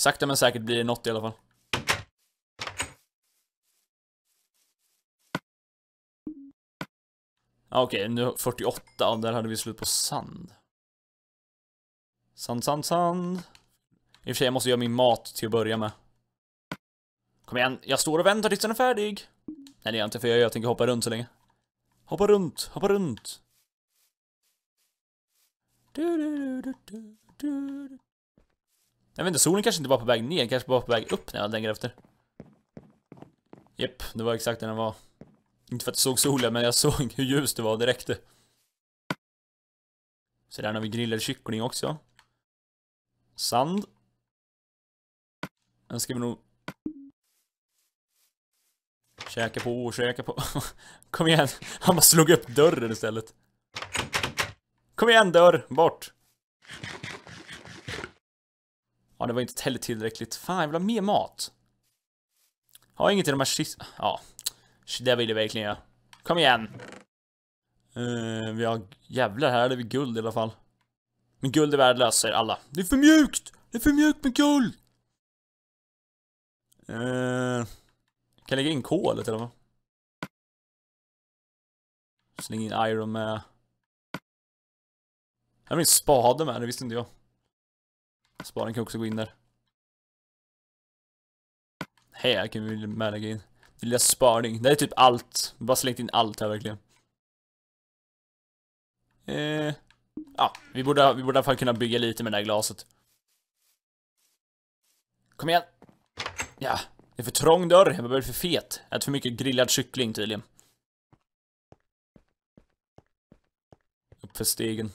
Sakta men säkert blir det något i alla fall. Okej, okay, nu 48 och där hade vi slut på sand. Sand, sand, sand. I och för sig, jag måste göra min mat till att börja med. Kom igen, jag står och väntar tills den är färdig. Nej det är inte för jag, jag tänker hoppa runt så länge. Hoppa runt, hoppa runt. Du, du, du, jag vet inte, solen kanske inte var på väg ner, kanske var på väg upp när jag tänker efter. Jep, det var exakt där den var. Inte för att jag såg solen, men jag såg hur ljust det var direkt. Det. Så där har vi grillad kyckling också. Sand. Den ska vi nog... Käka på käka på. Kom igen! Han bara slog upp dörren istället. Kom igen dörr! Bort! Ja, det var inte heller tillräckligt. Fan, jag vill ha mer mat. Har inget i de här skis... Ja. Det vill jag verkligen göra. Kom igen. Uh, vi har... Jävlar, här är vi guld i alla fall. Men guld är värdelöst, säger alla. Det är för mjukt! Det är för mjukt med guld! Uh, kan jag lägga in kolet eller vad? Släng in iron med... Här har vi en spade med, det visste inte jag. Sparen kan också gå in där. Här kan vi med lägga in. lilla sparning. Det är typ allt. Bara slängt in allt här verkligen. Eh. Ja, vi borde, vi borde i alla fall kunna bygga lite med det här glaset. Kom igen! Ja, det är för trång dörr. Jag behöver för fet. Jag äter för mycket grillad kyckling tydligen. Upp för stegen.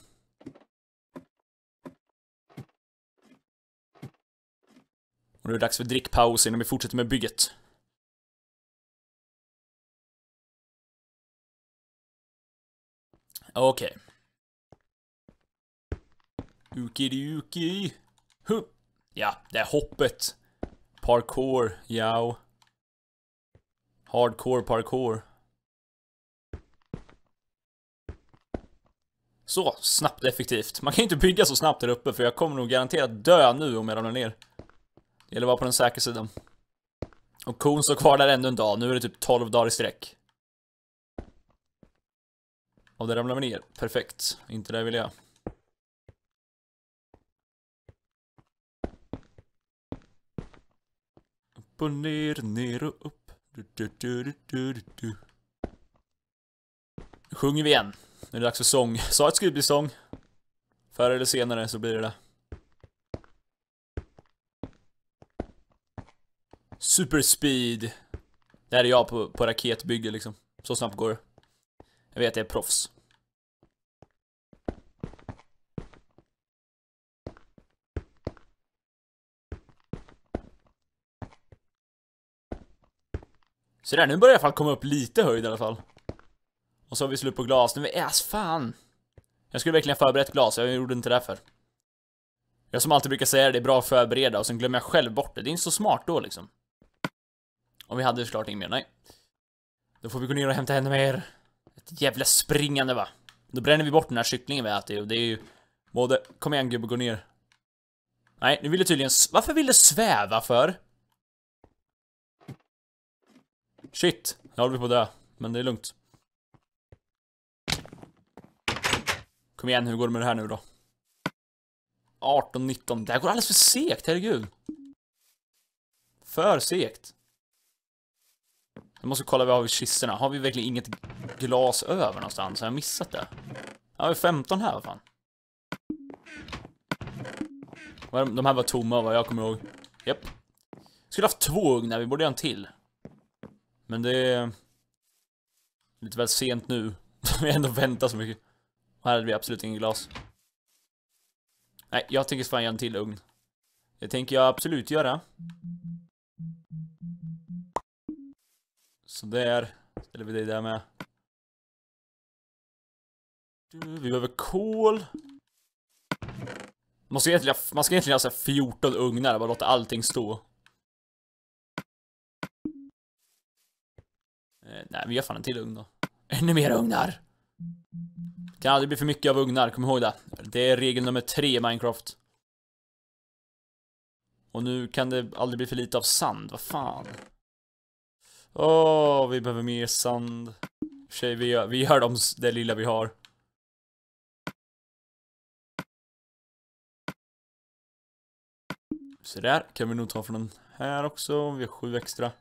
Och nu är det dags för drickpaus innan vi fortsätter med bygget. Okej. Okay. Ukiduki. Huh. Ja, det är hoppet. Parkour, jao. Hardcore parkour. Så, snabbt effektivt. Man kan ju inte bygga så snabbt där uppe för jag kommer nog garanterat dö nu om jag ramlar ner. Det gäller att vara på den säkra sidan. Och kon står kvar där ännu en dag, nu är det typ 12 dagar i sträck. Och det ramlar vi ner, perfekt. Inte där vill jag. Upp och ner, ner och upp. Du, du, du, nu sjunger vi igen. Nu är det dags för sång. Sa att det skulle bli sång. Förr eller senare så blir det det. superspeed. Det här är jag på, på raketbygge liksom. Så snabbt går det. Jag vet, jag är proffs. Så där, nu börjar jag i alla fall komma upp lite höjd i alla fall. Och så har vi slut på glas. Nu är ass fan. Jag skulle verkligen ha förberett glas, jag gjorde inte det för. Jag som alltid brukar säga det, det är bra att förbereda och sen glömmer jag själv bort det. Det är inte så smart då liksom. Om vi hade såklart inget mer, nej. Då får vi gå ner och hämta ännu mer. Ett jävla springande va. Då bränner vi bort den här kycklingen vi äter och det är ju både... Kom igen gubbe, gå ner. Nej, nu vill det tydligen... Varför vill det sväva för? Shit, nu håller vi på att dö. Men det är lugnt. Kom igen, hur går det med det här nu då? 18, 19. Det här går alldeles för segt, herregud. För segt. Jag måste kolla vad vi har i kistorna. Har vi verkligen inget glas över någonstans? Har jag missat det? Ja, vi har 15 här, fan. De här var tomma, vad jag kommer ihåg. Japp. Skulle haft två ugnar, vi borde ha en till. Men det är... Lite väl sent nu. vi har ändå väntat så mycket. Och här hade vi absolut ingen glas. Nej, jag tänker fan göra en till ugn. Det tänker jag absolut göra. Så där ställer vi dig där med. Vi behöver kol. Man ska egentligen, man ska egentligen ha så 14 ugnar och bara låta allting stå. Eh, nej, vi gör fan en till ugn då. Ännu mer ugnar! Det Kan aldrig bli för mycket av ugnar, kom ihåg det. Det är regel nummer tre i Minecraft. Och nu kan det aldrig bli för lite av sand, vad fan. Åh, oh, vi behöver mer sand. Tjej, vi gör, vi gör de, det lilla vi har. Så där kan vi nog ta från den här också. Vi har sju extra.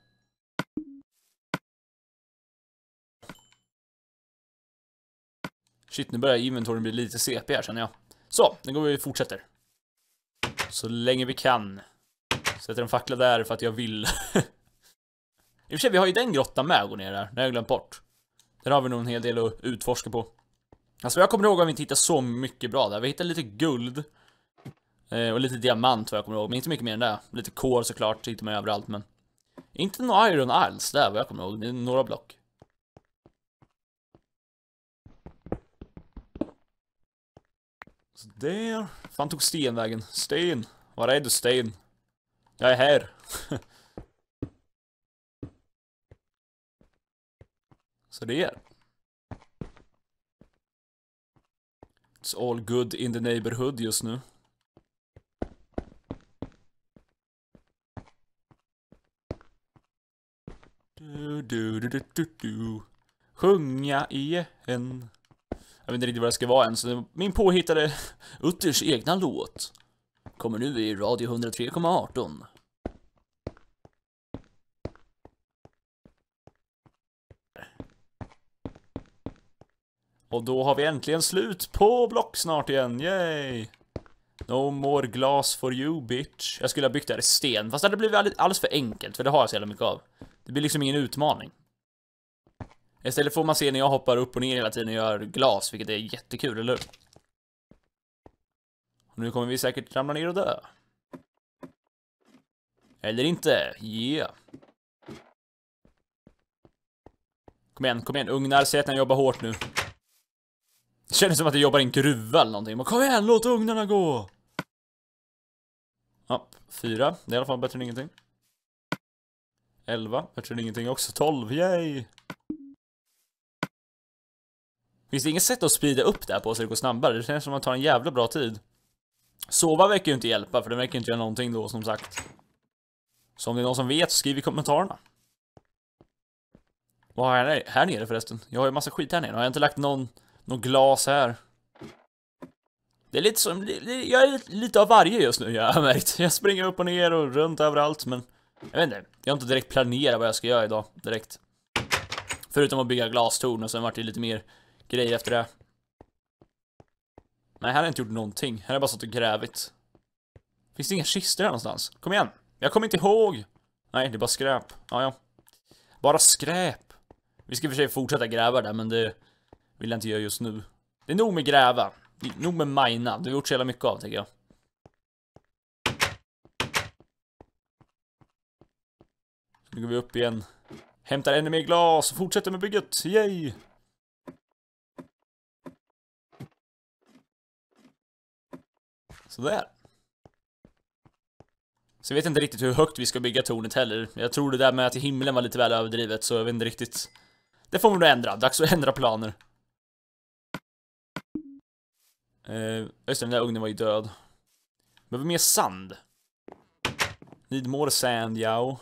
Shit, nu börjar inventoryn bli lite CP här känner jag. Så, nu går vi och fortsätter. Så länge vi kan. Sätter en fackla där för att jag vill. I och för sig, vi har ju den grottan med att gå ner där. Det har jag glömt bort. Där har vi nog en hel del att utforska på. Alltså jag kommer ihåg att vi inte hittade så mycket bra där. Vi hittade lite guld. Eh, och lite diamant vad jag kommer ihåg, men inte mycket mer än det. Lite kol såklart, hittar man överallt men... Inte någon iron alls där vad jag kommer ihåg, det är några block. Sådär. där. Fan tog stenvägen. Sten! Var är du Sten? Jag är här. Så det är. It's all good in the neighborhood just nu. Du, du, du, du, du, du. Sjunga igen. Jag vet inte riktigt vad det ska vara än, så min påhittade Utters egna låt kommer nu i Radio 103,18. Och då har vi äntligen slut på block snart igen, yay! No more glass for you bitch. Jag skulle ha byggt det här i sten, fast det hade blivit alldeles för enkelt, för det har jag så jävla mycket av. Det blir liksom ingen utmaning. Istället får man se när jag hoppar upp och ner hela tiden och gör glas, vilket är jättekul, eller hur? Nu kommer vi säkert ramla ner och dö. Eller inte, yeah. Kom igen, kom igen, ugnar, säg att ni jobbar hårt nu. Det känns som att jag jobbar i en gruva eller någonting. Men kom igen, låt ugnarna gå! Ja, fyra. Det är i alla fall bättre än ingenting. Elva. Bättre än ingenting också. Tolv, yay! Finns det inget sätt att sprida upp det här på så det går snabbare? Det känns som att man tar en jävla bra tid. Sova verkar ju inte hjälpa, för det verkar inte göra någonting då, som sagt. Så om det är någon som vet, skriv i kommentarerna. Vad har jag här nere förresten? Jag har ju massa skit här nere. Har jag inte lagt någon något glas här. Det är lite som, jag är lite av varje just nu jag har märkt. Jag springer upp och ner och runt överallt men... Jag vet inte, jag har inte direkt planerat vad jag ska göra idag, direkt. Förutom att bygga glastorn och sen vart det lite mer grejer efter det. Nej, här har jag inte gjort någonting. Här har jag bara stått och grävit. Finns det inga kistor här någonstans? Kom igen! Jag kommer inte ihåg! Nej, det är bara skräp. Ja, ja. Bara skräp! Vi ska i och för sig fortsätta gräva där, men det... Vill jag inte göra just nu. Det är nog med gräva. Nog med mina. Det har gjort så jävla mycket av, tänker jag. Nu går vi upp igen. Hämtar ännu mer glas och fortsätter med bygget. Yay! Sådär. Så jag vet inte riktigt hur högt vi ska bygga tornet heller. Jag tror det där med att himlen var lite väl överdrivet, så jag vet inte riktigt. Det får vi nog ändra. Dags att ändra planer. Eh, just den där ugnen var ju död. Behöver mer sand. Need more sand, yo.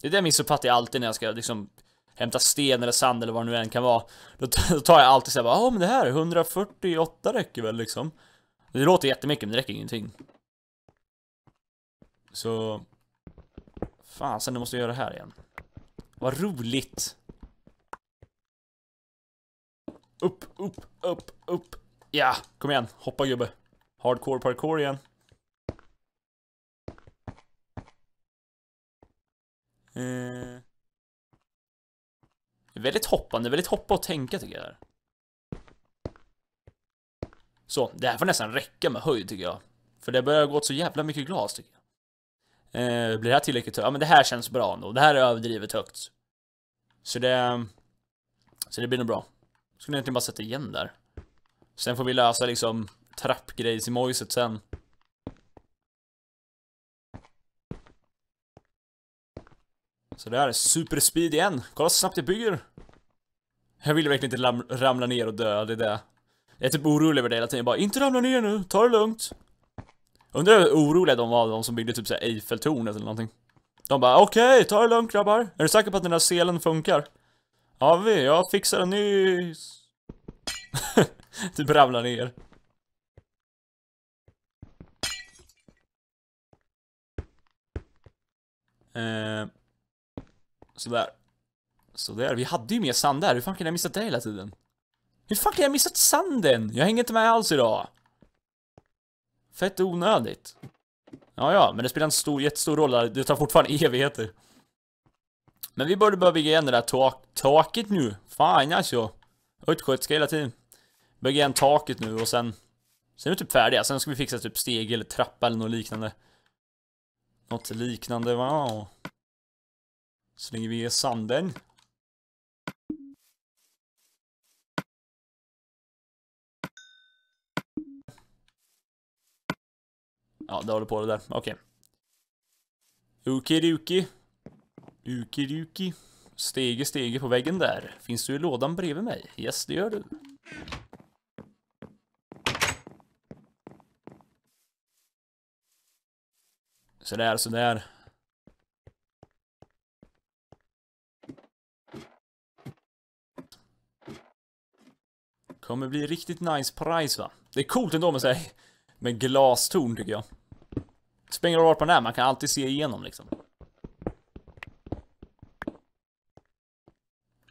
Det där missuppfattar jag alltid när jag ska liksom hämta sten eller sand eller vad det nu än kan vara. Då, då tar jag alltid såhär bara, ja men det här, 148 räcker väl liksom. Det låter jättemycket men det räcker ingenting. Så... Fan, sen måste jag göra det här igen. Vad roligt! Upp, upp, upp, upp, Ja, kom igen. Hoppa gubbe. Hardcore parkour igen. Eh. Väldigt hoppande, väldigt hoppa och tänka tycker jag. Så, det här får nästan räcka med höjd tycker jag. För det börjar gå åt så jävla mycket glas tycker jag. Eh, blir det här tillräckligt högt? Ja men det här känns bra nog, Det här är överdrivet högt. Så det... Så det blir nog bra. Skulle egentligen bara sätta igen där. Sen får vi lösa liksom trappgrejs i mojset sen. Så det här är superspeed igen. Kolla så snabbt jag bygger. Jag vill verkligen inte ramla ner och dö, det är det. Jag är typ orolig över det hela tiden. Jag bara, inte ramla ner nu, ta det lugnt. Undrar hur oroliga de var, de som byggde typ såhär Eiffeltornet eller någonting. De bara, okej, okay, ta det lugnt grabbar. Är du säker på att den där selen funkar? Ja, vi, jag fixar den nyss. typ ramlar ner. Eh, sådär. Sådär, vi hade ju mer sand där, hur fan kan jag missat det hela tiden? Hur fan kan jag missat sanden? Jag hänger inte med alls idag. Fett onödigt. Ja, ja, men det spelar inte stor, jättestor roll Det tar fortfarande evigheter. Men vi borde börja bygga igen det där taket nu. Fan alltså. Östgötska hela tiden. Bygga igen taket nu och sen... Sen är vi typ färdiga, sen ska vi fixa typ steg eller trappa eller något liknande. Något liknande, wow. Slänger vi i sanden. Ja, det håller på det där. Okej. Okay. Okidoki. Okidoki. Stege, stege på väggen där. Finns du i lådan bredvid mig? Yes, det gör du. Sådär, sådär. Kommer bli riktigt nice price va? Det är coolt ändå med sig med glastorn tycker jag. Spelar ingen roll vart man är, man kan alltid se igenom liksom.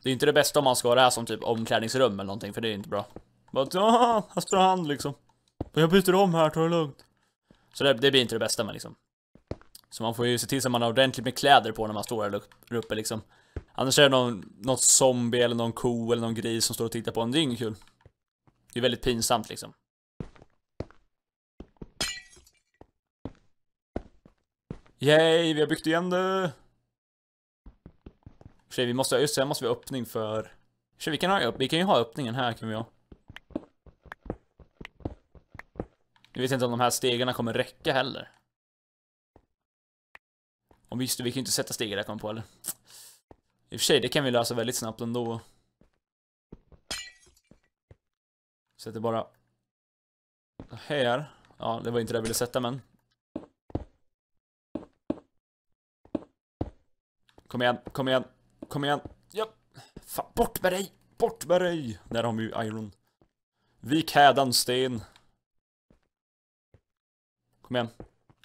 Det är inte det bästa om man ska ha det här som typ omklädningsrum eller någonting, för det är inte bra. Bara, ah, här står hand liksom. Jag byter om här, ta det lugnt. Så det, det blir inte det bästa men liksom. Så man får ju se till så att man har ordentligt med kläder på när man står här uppe liksom. Annars är det någon, någon zombie eller någon ko eller någon gris som står och tittar på en. Det är inget kul. Det är väldigt pinsamt liksom. Yay, vi har byggt igen det! För vi måste, just det, här måste vi ha öppning för... För vi kan, ha, vi kan ju ha öppningen här kan vi ha. Jag vet inte om de här stegarna kommer räcka heller. Om vi, just vi kan ju inte sätta där stegräknaren på eller? I och för sig, det kan vi lösa väldigt snabbt ändå. Sätter bara... Här. Ja, det var inte det jag ville sätta men... Kom igen, kom igen, kom igen. Ja. Fan, bort med dig! Bort med dig! Där har vi ju Iron. Vik hädan, sten. Kom igen.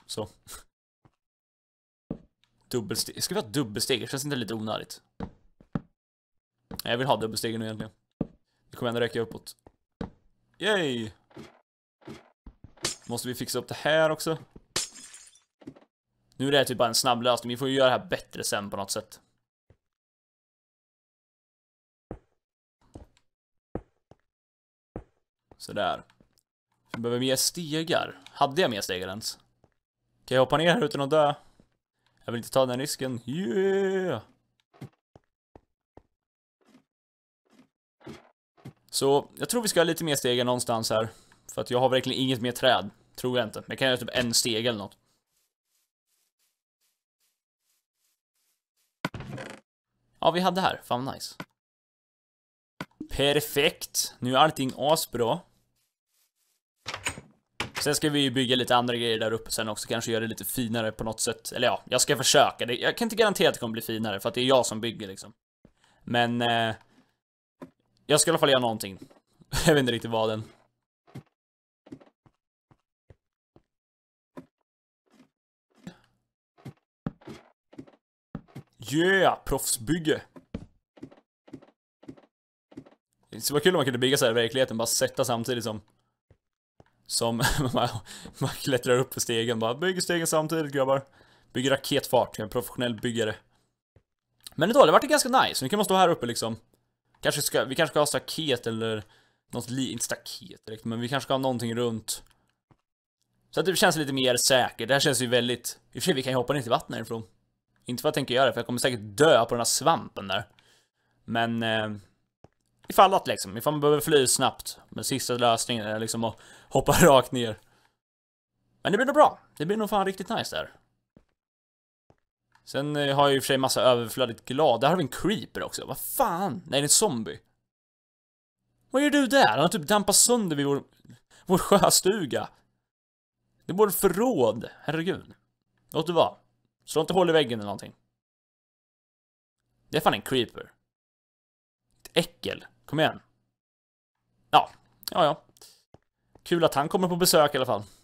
Så. Dubbelsteg. Ska vi ha dubbelsteg? känns inte lite onödigt. Jag vill ha dubbelsteg nu egentligen. Det kommer ändå räcka uppåt. Yay! Måste vi fixa upp det här också? Nu är det här typ bara en snabb lösning. Vi får ju göra det här bättre sen på något sätt. Sådär. Vi behöver mer stegar. Hade jag mer stegar ens? Kan jag hoppa ner här utan att dö? Jag vill inte ta den risken. Yeah! Så jag tror vi ska ha lite mer stegar någonstans här. För att jag har verkligen inget mer träd. Tror jag inte. Men jag kan göra typ en steg eller något. Ja, vi hade här. Fan nice. Perfekt. Nu är allting asbra. Sen ska vi ju bygga lite andra grejer där uppe sen också, kanske göra det lite finare på något sätt. Eller ja, jag ska försöka. Jag kan inte garantera att det kommer bli finare, för att det är jag som bygger liksom. Men... Eh, jag ska i alla fall göra någonting. jag vet inte riktigt vad än. Yeah, proffsbygge! Det skulle vara kul om man kunde bygga så här i verkligheten, bara sätta samtidigt som som man, man klättrar upp på stegen bara, bygger stegen samtidigt grabbar. Bygger raketfart, jag är en professionell byggare. Men idag, det varit ganska nice, nu kan man stå här uppe liksom. Kanske ska, vi kanske ska ha staket eller något li, inte staket direkt, men vi kanske ska ha någonting runt. Så att det känns lite mer säkert, det här känns ju väldigt... I och för sig, vi kan ju hoppa ner till vattnet härifrån. Inte för att jag tänker göra, för jag kommer säkert dö på den här svampen där. Men... Eh, ifall att liksom, ifall man behöver fly snabbt. Men sista lösningen är liksom att hoppa rakt ner. Men det blir nog bra. Det blir nog fan riktigt nice där. Sen eh, har jag i och för sig massa överflödigt glad. Där har vi en creeper också. Vad fan? Nej, det är en zombie. Vad gör du där? Han har typ dampat sönder vid vår, vår sjöstuga. Det är vårt förråd. Herregud. Låt det vara. Slå inte hål i väggen eller någonting. Det är fan en creeper. Ett äckel. Kom igen. Ja. Ja, ja kul att han kommer på besök i alla fall.